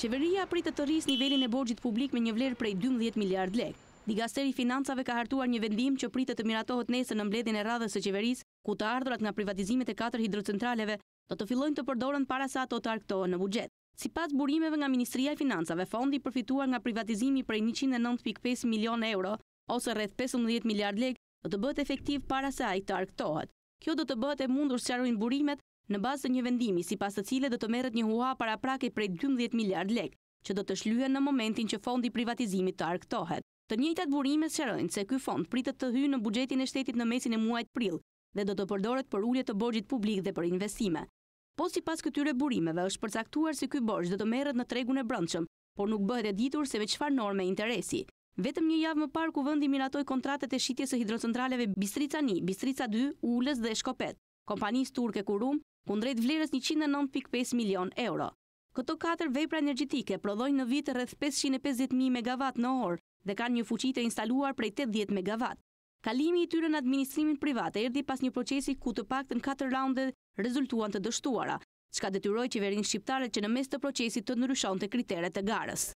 Qeveria pritë të rrisë nivelin e borgjit publik me një vlerë prej 12 miliard lek. Digasteri Financave ka hartuar një vendim që pritë të miratohet nesër në mbledin e radhës e qeveris, ku të ardhurat nga privatizimit e 4 hidrocentraleve do të fillojnë të përdorën para sa ato të arktohen në bugjet. Si pas burimeve nga Ministria e Financave, fondi përfituar nga privatizimi prej 109.5 milion euro, ose rreth 15 miliard lek, do të bëhet efektiv para sa i të arktohet. Kjo do të bëhet e mundur së qarruin burimet në bazë të një vendimi si pas të cile dhe të meret një hua para prake prej 12 miliard lek, që do të shlyhen në momentin që fondi privatizimit të arktohet. Të njëjtat burime shërojnë se ky fond pritet të hyjë në buxhetin e shtetit në mesin e muajit prill dhe do të përdoret për ulje të borxhit publik dhe për investime. Po sipas këtyre burimeve është përcaktuar se ky borx do të merret në tregun e brendshëm, por nuk bëhet e ditur se me çfarë norme interesi. Vetëm një javë më parë kuvendi miratoi kontratet e shitjes së hidrocentraleve Bistrica 1, Bistrica 2, Ulës dhe Shkopet. Kompanisë turke Kurum ku drejt vlerës 109.5 milion euro. Këto 4 vejpra energjitike prodhojnë në vitë rrëth 550.000 MW në orë dhe kanë një fuqit e instaluar prej 80 MW. Kalimi i tyre në administrimin private erdi pas një procesi ku të pak të në 4 raunde rezultuan të dështuara, qka detyroj qeverin shqiptare që në mes të procesit të nërushon të kriteret të garës.